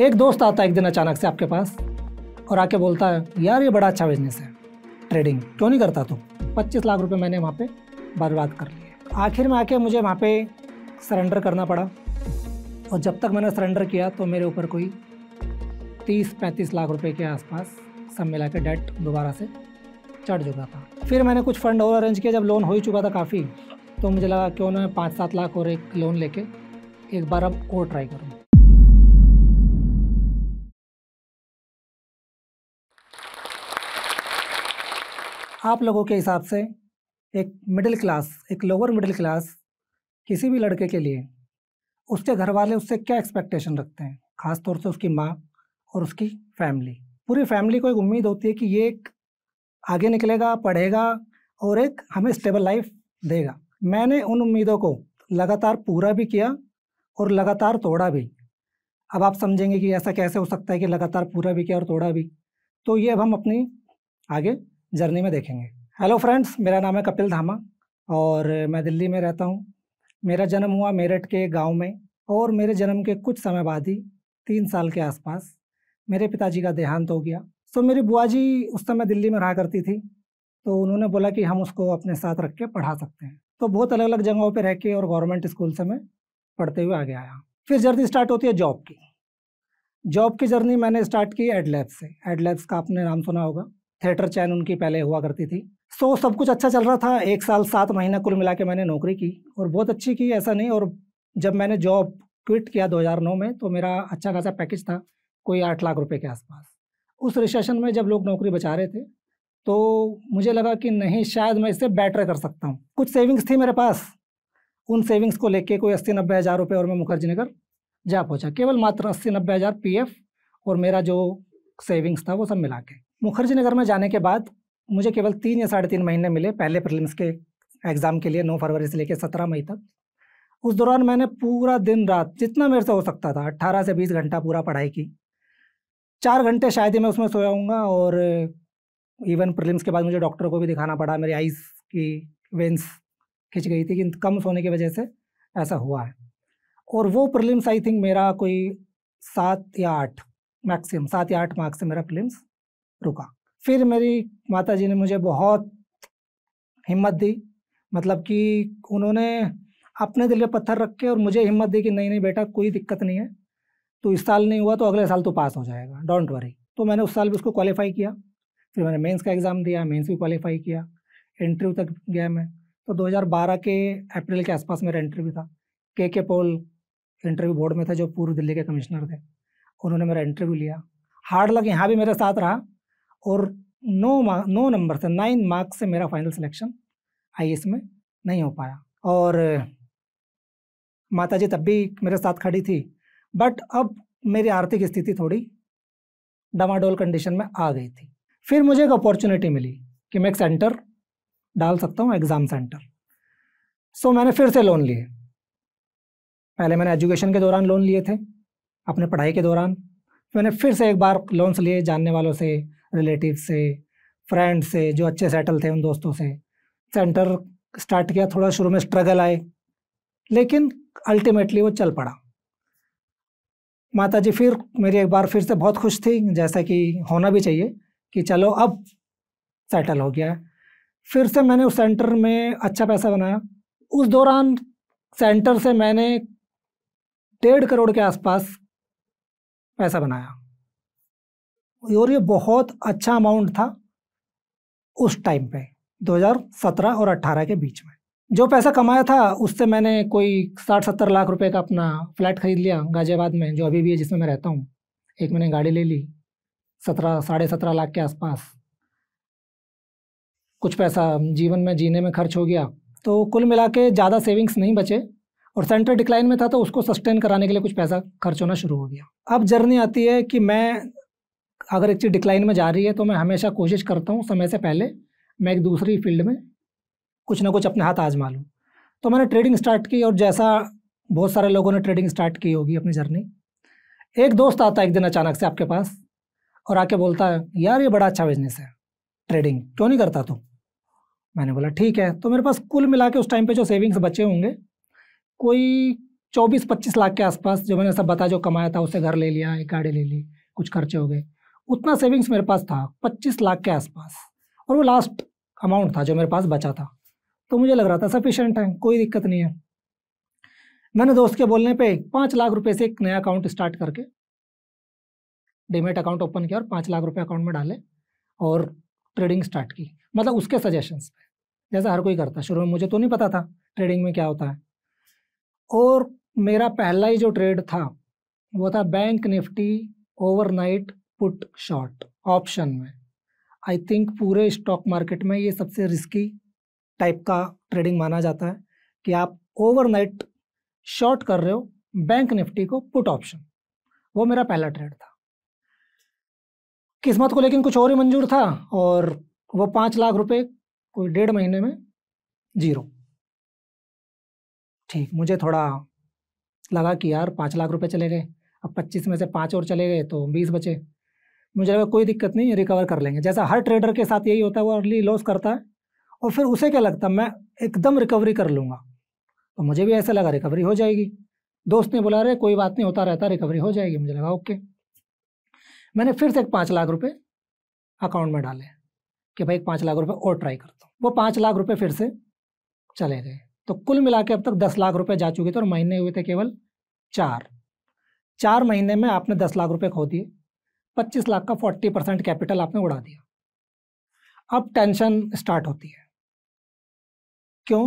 एक दोस्त आता है एक दिन अचानक से आपके पास और आके बोलता है यार ये बड़ा अच्छा बिजनेस है ट्रेडिंग क्यों नहीं करता तू पच्चीस लाख रुपये मैंने वहाँ पर बर्बाद कर लिए आखिर में आके मुझे वहाँ पर सरेंडर करना पड़ा और जब तक मैंने सरेंडर किया तो मेरे ऊपर कोई तीस पैंतीस लाख रुपए के आसपास सब मिला के डेट दोबारा से चढ़ चुका था फिर मैंने कुछ फंड और अरेंज किया जब लोन हो ही चुका था काफ़ी तो मुझे लगा क्यों ना पाँच सात लाख और एक लोन लेके एक बार अब और ट्राई करूँ आप लोगों के हिसाब से एक मिडिल क्लास एक लोअर मिडिल क्लास किसी भी लड़के के लिए उसके घर वाले उससे क्या एक्सपेक्टेशन रखते हैं ख़ास तौर से उसकी माँ और उसकी फैमिली पूरी फैमिली को एक उम्मीद होती है कि ये एक आगे निकलेगा पढ़ेगा और एक हमें स्टेबल लाइफ देगा मैंने उन उम्मीदों को लगातार पूरा भी किया और लगातार तोड़ा भी अब आप समझेंगे कि ऐसा कैसे हो सकता है कि लगातार पूरा भी किया और तोड़ा भी तो ये अब हम अपनी आगे जर्नी में देखेंगे हेलो फ्रेंड्स मेरा नाम है कपिल धामा और मैं दिल्ली में रहता हूँ मेरा जन्म हुआ मेरठ के गांव में और मेरे जन्म के कुछ समय बाद ही तीन साल के आसपास मेरे पिताजी का देहांत हो गया तो मेरी बुआ जी उस समय दिल्ली में रहा करती थी तो उन्होंने बोला कि हम उसको अपने साथ रख के पढ़ा सकते हैं तो बहुत अलग अलग जगहों पर रह के और गवर्नमेंट स्कूल से मैं पढ़ते हुए आगे आया फिर जर्नी स्टार्ट होती है जॉब की जॉब की जर्नी मैंने स्टार्ट की एडलैब से एडलैब्स का आपने नाम सुना होगा थिएटर चैन उनकी पहले हुआ करती थी सो तो so, सब कुछ अच्छा चल रहा था एक साल सात महीना कुल मिला के मैंने नौकरी की और बहुत अच्छी की ऐसा नहीं और जब मैंने जॉब क्विट किया 2009 में तो मेरा अच्छा खासा पैकेज था कोई आठ लाख रुपए के आसपास उस रिसेशन में जब लोग नौकरी बचा रहे थे तो मुझे लगा कि नहीं शायद मैं इससे बेटर कर सकता हूँ कुछ सेविंग्स थी मेरे पास उन सेविंग्स को लेके कोई अस्सी नब्बे हज़ार रुपये और मैं मुखर्जी नगर जा पहुँचा केवल मात्र अस्सी नब्बे हज़ार पी और मेरा जो सेविंग्स था वो सब मिला के मुखर्जी नगर में जाने के बाद मुझे केवल तीन या साढ़े तीन महीने मिले पहले प्रिलिम्स के एग्ज़ाम के लिए नौ फरवरी से लेकर सत्रह मई तक उस दौरान मैंने पूरा दिन रात जितना मेरे से हो सकता था अट्ठारह से बीस घंटा पूरा पढ़ाई की चार घंटे शायद ही मैं उसमें सोया हूँगा और इवन प्रिलिम्स के बाद मुझे डॉक्टर को भी दिखाना पड़ा मेरी आइस की वेंस खिंच गई थी कि कम सोने की वजह से ऐसा हुआ है और वो प्रिलिम्स आई थिंक मेरा कोई सात या आठ मैक्सिमम सात या आठ मार्क्स से मेरा प्रिलिम्स रुका फिर मेरी माता जी ने मुझे बहुत हिम्मत दी मतलब कि उन्होंने अपने दिल पे पत्थर रख के और मुझे हिम्मत दी कि नहीं नहीं बेटा कोई दिक्कत नहीं है तो इस साल नहीं हुआ तो अगले साल तो पास हो जाएगा डोंट वरी तो मैंने उस साल भी उसको क्वालिफाई किया फिर मैंने मेंस का एग्ज़ाम दिया मेंस भी क्वालिफाई किया इंटरव्यू तक गया मैं तो 2012 के अप्रैल के आसपास मेरा इंटरव्यू था के के पोल इंटरव्यू बोर्ड में था जो पूर्व दिल्ली के कमिश्नर थे उन्होंने मेरा इंटरव्यू लिया हार्ड लक यहाँ भी मेरे साथ रहा और नौ मार्क नौ नंबर से नाइन मार्क्स से मेरा फाइनल सिलेक्शन आई में नहीं हो पाया और माता जी तब भी मेरे साथ खड़ी थी बट अब मेरी आर्थिक स्थिति थोड़ी डमाडोल कंडीशन में आ गई थी फिर मुझे एक अपॉर्चुनिटी मिली कि मैं एक सेंटर डाल सकता हूँ एग्ज़ाम सेंटर सो मैंने फिर से लोन लिए पहले मैंने एजुकेशन के दौरान लोन लिए थे अपने पढ़ाई के दौरान मैंने फिर से एक बार लोन्स लिए जानने वालों से रिलेटिव से फ्रेंड से जो अच्छे सेटल थे उन दोस्तों से सेंटर स्टार्ट किया थोड़ा शुरू में स्ट्रगल आए लेकिन अल्टीमेटली वो चल पड़ा माता जी फिर मेरी एक बार फिर से बहुत खुश थी जैसा कि होना भी चाहिए कि चलो अब सेटल हो गया फिर से मैंने उस सेंटर में अच्छा पैसा बनाया उस दौरान सेंटर से मैंने डेढ़ करोड़ के आसपास पैसा बनाया और ये बहुत अच्छा अमाउंट था उस टाइम पे 2017 और 18 के बीच में जो पैसा कमाया था उससे मैंने कोई साठ सत्तर लाख रुपए का अपना फ्लैट खरीद लिया गाजियाबाद में जो अभी भी है जिसमें मैं रहता हूँ एक मैंने गाड़ी ले ली सत्रह साढ़े सत्रह लाख के आसपास कुछ पैसा जीवन में जीने में खर्च हो गया तो कुल मिला के ज़्यादा सेविंग्स नहीं बचे और सेंटर डिक्लाइन में था तो उसको सस्टेन कराने के लिए कुछ पैसा खर्च होना शुरू हो गया अब जर्नी आती है कि मैं अगर एक चीज़ डिक्लाइन में जा रही है तो मैं हमेशा कोशिश करता हूँ समय से पहले मैं एक दूसरी फील्ड में कुछ ना कुछ अपने हाथ आजमा लूँ तो मैंने ट्रेडिंग स्टार्ट की और जैसा बहुत सारे लोगों ने ट्रेडिंग स्टार्ट की होगी अपनी जर्नी एक दोस्त आता है एक दिन अचानक से आपके पास और आके बोलता है यार ये बड़ा अच्छा बिजनेस है ट्रेडिंग क्यों नहीं करता तू मैंने बोला ठीक है तो मेरे पास कुल मिला के उस टाइम पे जो सेविंग्स बचे होंगे कोई चौबीस पच्चीस लाख के आसपास जो मैंने सब बताया जो कमाया था उससे घर ले लिया एक गाड़ी ले ली कुछ खर्चे हो गए उतना सेविंग्स मेरे पास था पच्चीस लाख के आसपास और वो लास्ट अमाउंट था जो मेरे पास बचा था तो मुझे लग रहा था सफिशेंट है कोई दिक्कत नहीं है मैंने दोस्त के बोलने पे पाँच लाख रुपए से एक नया अकाउंट स्टार्ट करके डीमेट अकाउंट ओपन किया और पाँच लाख रुपए अकाउंट में डाले और ट्रेडिंग स्टार्ट की मतलब उसके सजेशंस पे जैसा हर कोई करता शुरू में मुझे तो नहीं पता था ट्रेडिंग में क्या होता है और मेरा पहला ही जो ट्रेड था वो था bank Nifty overnight put short option में आई थिंक पूरे स्टॉक मार्केट में ये सबसे रिस्की टाइप का ट्रेडिंग माना जाता है कि आप ओवरनाइट शॉर्ट कर रहे हो बैंक निफ्टी को पुट ऑप्शन वो मेरा पहला ट्रेड था किस्मत को लेकिन कुछ और ही मंजूर था और वो पाँच लाख रुपए कोई डेढ़ महीने में जीरो ठीक मुझे थोड़ा लगा कि यार पाँच लाख रुपए चले गए अब पच्चीस में से पाँच और चले गए तो बीस बचे मुझे लगा कोई दिक्कत नहीं रिकवर कर लेंगे जैसा हर ट्रेडर के साथ यही होता है वो अर्ली लॉस करता है और फिर उसे क्या लगता मैं एकदम रिकवरी कर लूँगा तो मुझे भी ऐसा लगा रिकवरी हो जाएगी दोस्त ने बोला रहे कोई बात नहीं होता रहता रिकवरी हो जाएगी मुझे लगा ओके मैंने फिर से एक पाँच लाख रुपये अकाउंट में डाले कि भाई एक पाँच लाख रुपये और ट्राई करता हूँ वो पाँच लाख रुपये फिर से चले गए तो कुल मिला के अब तक दस लाख रुपये जा चुके थे और महीने हुए थे केवल चार चार महीने में आपने दस लाख रुपये खो दिए पच्चीस लाख का फोर्टी परसेंट कैपिटल आपने उड़ा दिया अब टेंशन स्टार्ट होती है क्यों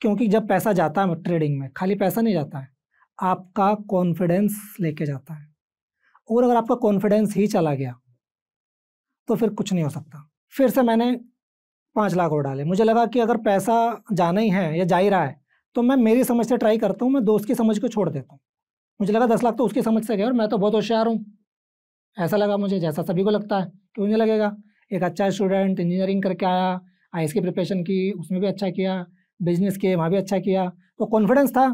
क्योंकि जब पैसा जाता है ट्रेडिंग में खाली पैसा नहीं जाता है आपका कॉन्फिडेंस लेके जाता है और अगर आपका कॉन्फिडेंस ही चला गया तो फिर कुछ नहीं हो सकता फिर से मैंने पाँच लाख और डाले मुझे लगा कि अगर पैसा जाना ही है या जा ही रहा है तो मैं मेरी समझ से ट्राई करता हूँ मैं दोस्त की समझ को छोड़ देता हूँ मुझे लगा दस लाख तो उसकी समझ से गया और मैं तो बहुत होशियार हूँ ऐसा लगा मुझे जैसा सभी को लगता है क्यों नहीं लगेगा एक अच्छा स्टूडेंट इंजीनियरिंग करके आया आई की प्रिपरेशन की उसमें भी अच्छा किया बिजनेस किए वहाँ भी अच्छा किया तो कॉन्फिडेंस था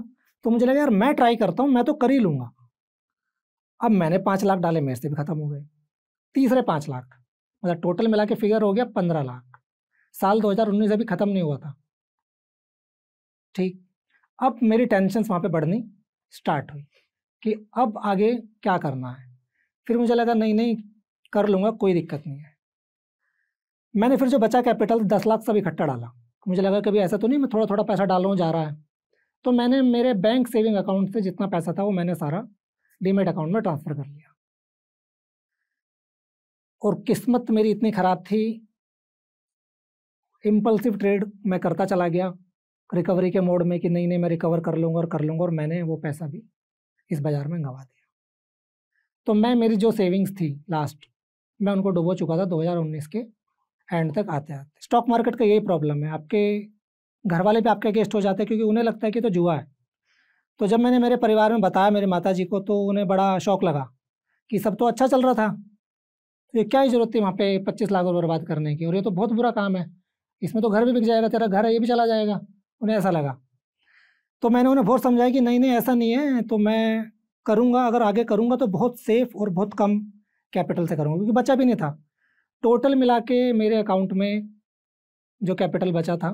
तो मुझे लगा यार मैं ट्राई करता हूँ मैं तो कर ही लूँगा अब मैंने पाँच लाख डाले मेरे से भी ख़त्म हो गए तीसरे पाँच लाख मतलब टोटल मिला के फिगर हो गया पंद्रह लाख साल दो हज़ार उन्नीस अभी ख़त्म नहीं हुआ था ठीक अब मेरी टेंशन वहाँ पे बढ़नी स्टार्ट हुई कि अब आगे क्या करना है फिर मुझे लगा नहीं नहीं कर लूँगा कोई दिक्कत नहीं है मैंने फिर जो बचा कैपिटल दस लाख सब इकट्ठा डाला मुझे लगा कभी ऐसा तो नहीं मैं थोड़ा थोड़ा पैसा डाल जा रहा है तो मैंने मेरे बैंक सेविंग अकाउंट से जितना पैसा था वो मैंने सारा डीमेट अकाउंट में ट्रांसफ़र कर लिया और किस्मत मेरी इतनी ख़राब थी इम्पल्सिव ट्रेड मैं करता चला गया रिकवरी के मोड में कि नहीं नहीं मैं रिकवर कर लूँगा और कर लूँगा और मैंने वो पैसा भी इस बाज़ार में गंवा दिया तो मैं मेरी जो सेविंग्स थी लास्ट मैं उनको डुबो चुका था 2019 के एंड तक आते आते स्टॉक मार्केट का यही प्रॉब्लम है आपके घर वाले भी आपके अगेंस्ट हो जाते हैं क्योंकि उन्हें लगता है कि तो जुआ है तो जब मैंने मेरे परिवार में बताया मेरे माता जी को तो उन्हें बड़ा शौक लगा कि सब तो अच्छा चल रहा था तो ये क्या ही ज़रूरत थी वहाँ पे पच्चीस लाख रुपये बर्बाद करने की और ये तो बहुत बुरा काम है इसमें तो घर भी बिक जाएगा तेरा घर है ये भी चला जाएगा उन्हें ऐसा लगा तो मैंने उन्हें बहुत समझाया कि नहीं नहीं ऐसा नहीं है तो मैं करूँगा अगर आगे करूँगा तो बहुत सेफ और बहुत कम कैपिटल से करूँगा क्योंकि बचा भी नहीं था टोटल मिला के मेरे अकाउंट में जो कैपिटल बचा था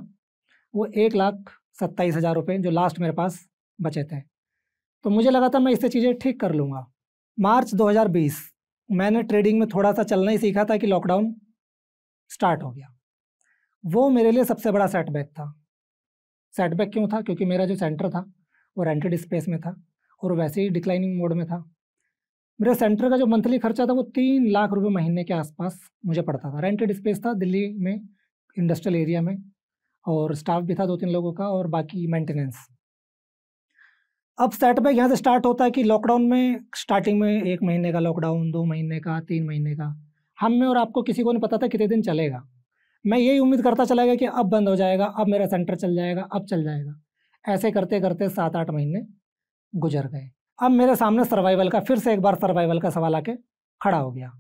वो एक लाख सत्ताईस हज़ार रुपये जो लास्ट मेरे पास बचे थे तो मुझे लगा था मैं इससे चीज़ें ठीक कर लूँगा मार्च 2020 मैंने ट्रेडिंग में थोड़ा सा चलना ही सीखा था कि लॉकडाउन स्टार्ट हो गया वो मेरे लिए सबसे बड़ा सेटबैक था सेटबैक क्यों था क्योंकि मेरा जो सेंटर था वो रेंटेड स्पेस में था और वैसे ही डिक्लाइनिंग मोड में था मेरा सेंटर का जो मंथली खर्चा था वो तीन लाख रुपए महीने के आसपास मुझे पड़ता था रेंटेड स्पेस था दिल्ली में इंडस्ट्रियल एरिया में और स्टाफ भी था दो तीन लोगों का और बाकी मेंटेनेंस अब सेटबैक यहाँ से स्टार्ट होता है कि लॉकडाउन में स्टार्टिंग में एक महीने का लॉकडाउन दो महीने का तीन महीने का हम में और आपको किसी को नहीं पता था कितने दिन चलेगा मैं यही उम्मीद करता चला गया कि अब बंद हो जाएगा अब मेरा सेंटर चल जाएगा अब चल जाएगा ऐसे करते करते सात आठ महीने गुजर गए अब मेरे सामने सर्वाइवल का फिर से एक बार सर्वाइवल का सवाल आके खड़ा हो गया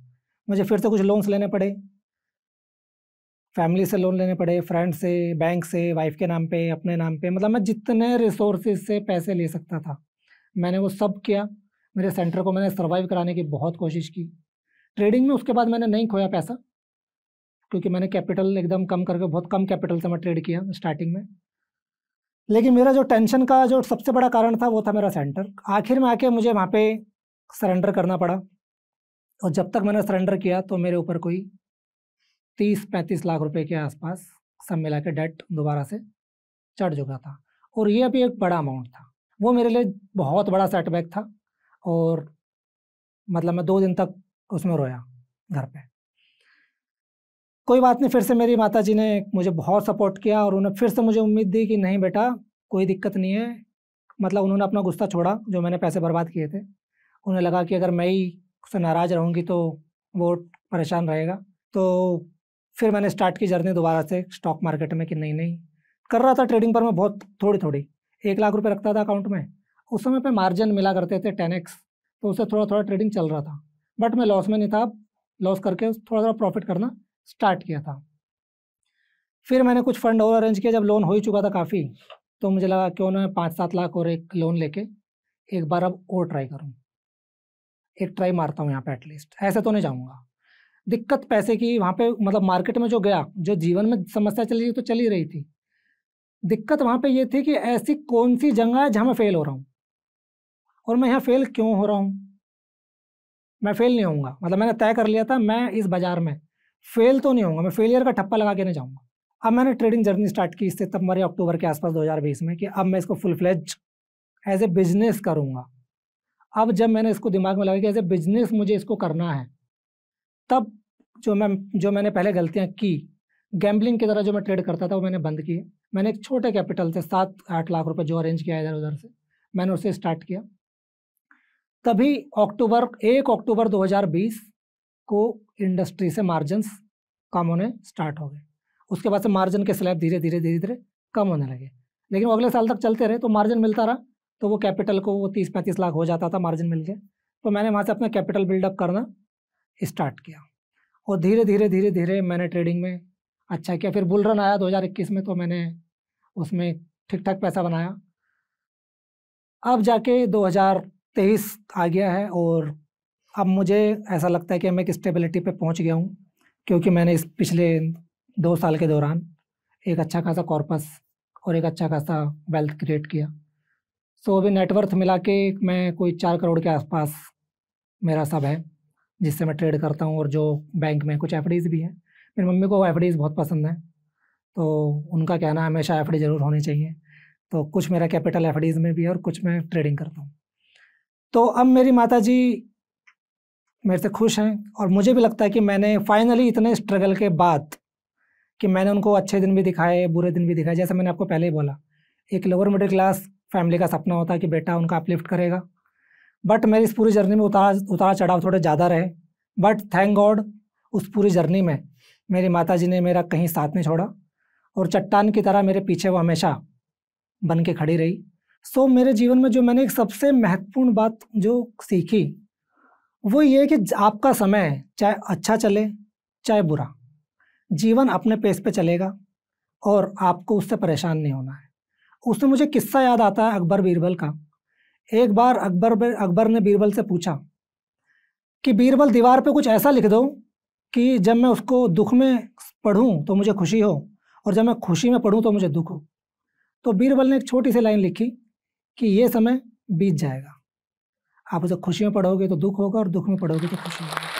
मुझे फिर से कुछ लोन्स लेने पड़े फैमिली से लोन लेने पड़े फ्रेंड से बैंक से वाइफ के नाम पे अपने नाम पे मतलब मैं जितने रिसोर्सेज से पैसे ले सकता था मैंने वो सब किया मेरे सेंटर को मैंने सर्वाइव कराने की बहुत कोशिश की ट्रेडिंग में उसके बाद मैंने नहीं खोया पैसा क्योंकि मैंने कैपिटल एकदम कम करके बहुत कम कैपिटल से मैं ट्रेड किया स्टार्टिंग में लेकिन मेरा जो टेंशन का जो सबसे बड़ा कारण था वो था मेरा सेंटर आखिर में आके मुझे वहाँ पे सरेंडर करना पड़ा और जब तक मैंने सरेंडर किया तो मेरे ऊपर कोई तीस पैंतीस लाख रुपए के आसपास सब मिला के डेट दोबारा से चढ़ चुका था और ये अभी एक बड़ा अमाउंट था वो मेरे लिए बहुत बड़ा सेटबैक था और मतलब मैं दो दिन तक उसमें रोया घर पर कोई बात नहीं फिर से मेरी माता जी ने मुझे बहुत सपोर्ट किया और उन्होंने फिर से मुझे उम्मीद दी कि नहीं बेटा कोई दिक्कत नहीं है मतलब उन्होंने अपना गुस्सा छोड़ा जो मैंने पैसे बर्बाद किए थे उन्हें लगा कि अगर मैं ही उससे नाराज़ रहूँगी तो वो परेशान रहेगा तो फिर मैंने स्टार्ट की जर्नी दोबारा से स्टॉक मार्केट में कि नहीं नहीं कर रहा था ट्रेडिंग पर मैं बहुत थोड़ी थोड़ी एक लाख रुपये रखता था अकाउंट में उस समय पे मार्जिन मिला करते थे टेन एक्स तो उससे थोड़ा थोड़ा ट्रेडिंग चल रहा था बट मैं लॉस में नहीं था लॉस करके थोड़ा थोड़ा प्रॉफिट करना स्टार्ट किया था फिर मैंने कुछ फंड और अरेंज किया जब लोन हो ही चुका था काफ़ी तो मुझे लगा क्यों ना पाँच सात लाख और एक लोन लेके एक बार अब और ट्राई करूँ एक ट्राई मारता हूँ यहाँ पे एटलीस्ट ऐसे तो नहीं जाऊँगा दिक्कत पैसे की वहाँ पे मतलब मार्केट में जो गया जो जीवन में समस्या चली रही तो चली रही थी दिक्कत वहाँ पे ये थी कि ऐसी कौन सी जगह है जहाँ मैं फेल हो रहा हूँ और मैं यहाँ फेल क्यों हो रहा हूँ मैं फेल नहीं होऊंगा मतलब मैंने तय कर लिया था मैं इस बाज़ार में फेल तो नहीं होगा मैं फेलियर का ठप्पा लगा के नहीं जाऊँगा अब मैंने ट्रेडिंग जर्नी स्टार्ट की इससे तब अक्टूबर के आसपास 2020 में कि अब मैं इसको full fledge as a business करूँगा अब जब मैंने इसको दिमाग में लगाया कि एज ए बिजनेस मुझे इसको करना है तब जो मैं जो मैंने पहले गलतियाँ की गैम्बलिंग की तरह जो मैं ट्रेड करता था वो मैंने बंद किए मैंने एक छोटे कैपिटल से सात आठ लाख रुपये जो अरेंज किया इधर उधर से मैंने उसे स्टार्ट किया तभी अक्टूबर एक अक्टूबर 2020 को इंडस्ट्री से मार्जिन कम होने स्टार्ट हो गए उसके बाद से मार्जिन के स्लैब धीरे धीरे धीरे धीरे कम होने लगे लेकिन वो अगले साल तक चलते रहे तो मार्जिन मिलता रहा तो वो कैपिटल को वो तीस पैंतीस लाख हो जाता था मार्जिन मिल के तो मैंने वहाँ से अपना कैपिटल बिल्डअप करना स्टार्ट किया और धीरे धीरे धीरे धीरे मैंने ट्रेडिंग में अच्छा किया फिर बुलरन आया 2021 में तो मैंने उसमें ठीक ठाक पैसा बनाया अब जाके 2023 आ गया है और अब मुझे ऐसा लगता है कि मैं एक स्टेबिलिटी पे पहुंच गया हूँ क्योंकि मैंने इस पिछले दो साल के दौरान एक अच्छा खासा कॉर्पस और एक अच्छा खासा वेल्थ क्रिएट किया सो अभी नेटवर्थ मिला के मैं कोई चार करोड़ के आसपास मेरा सब है जिससे मैं ट्रेड करता हूँ और जो बैंक में कुछ एफ भी हैं मेरी मम्मी को एफ बहुत पसंद है तो उनका कहना है हमेशा एफ ज़रूर होनी चाहिए तो कुछ मेरा कैपिटल एफ में भी है और कुछ मैं ट्रेडिंग करता हूँ तो अब मेरी माता जी मेरे से खुश हैं और मुझे भी लगता है कि मैंने फाइनली इतने स्ट्रगल के बाद कि मैंने उनको अच्छे दिन भी दिखाए बुरे दिन भी दिखाए जैसे मैंने आपको पहले ही बोला एक लोअर मिडिल क्लास फैमिली का सपना होता है कि बेटा उनका अपलिफ्ट करेगा बट मेरी इस पूरी जर्नी में उतार उतार चढ़ाव थोड़े ज़्यादा रहे बट थैंक गॉड उस पूरी जर्नी में मेरी माता जी ने मेरा कहीं साथ नहीं छोड़ा और चट्टान की तरह मेरे पीछे वो हमेशा बन के खड़ी रही सो so, मेरे जीवन में जो मैंने एक सबसे महत्वपूर्ण बात जो सीखी वो ये कि आपका समय चाहे अच्छा चले चाहे बुरा जीवन अपने पेस पे चलेगा और आपको उससे परेशान नहीं होना है उसमें मुझे किस्सा याद आता है अकबर बीरबल का एक बार अकबर अकबर ने बीरबल से पूछा कि बीरबल दीवार पे कुछ ऐसा लिख दो कि जब मैं उसको दुख में पढ़ूं तो मुझे खुशी हो और जब मैं खुशी में पढ़ूं तो मुझे दुख हो तो बीरबल ने एक छोटी सी लाइन लिखी कि ये समय बीत जाएगा आप उसे खुशी में पढ़ोगे तो दुख होगा और दुख में पढ़ोगे तो खुशी होगी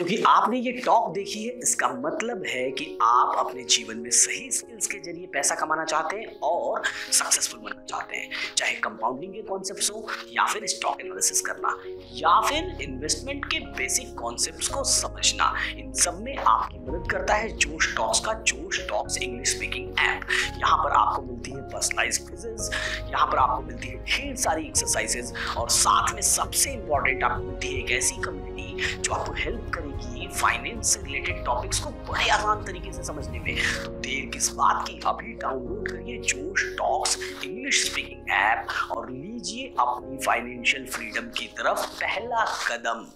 क्योंकि आपने ये टॉक देखी है इसका मतलब है कि आप अपने जीवन में सही स्किल्स के जरिए पैसा कमाना चाहते हैं और सक्सेसफुल बनना चाहते हैं चाहे कंपाउंडिंग के कॉन्सेप्ट हो या फिर स्टॉक एनालिसिस करना या फिर इन्वेस्टमेंट के बेसिक कॉन्सेप्ट को समझना इन सब में आपकी मदद करता है जोश टॉक्स का जोश टॉक्स इंग्लिश स्पीकिंग ऐप यहाँ पर आपको मिलती है पर्सनलाइज क्विजेज यहाँ पर आपको मिलती है ढेर सारी एक्सरसाइजेज और साथ में सबसे इंपॉर्टेंट आपको मिलती है एक ऐसी कंपनी जो आपको हेल्प करे ये फाइनेंस से रिलेटेड टॉपिक्स को बड़े आसान तरीके से समझने में देर किस बात की अभी डाउनलोड करिए जोश टॉक्स इंग्लिश स्पीकिंग ऐप और लीजिए अपनी फाइनेंशियल फ्रीडम की तरफ पहला कदम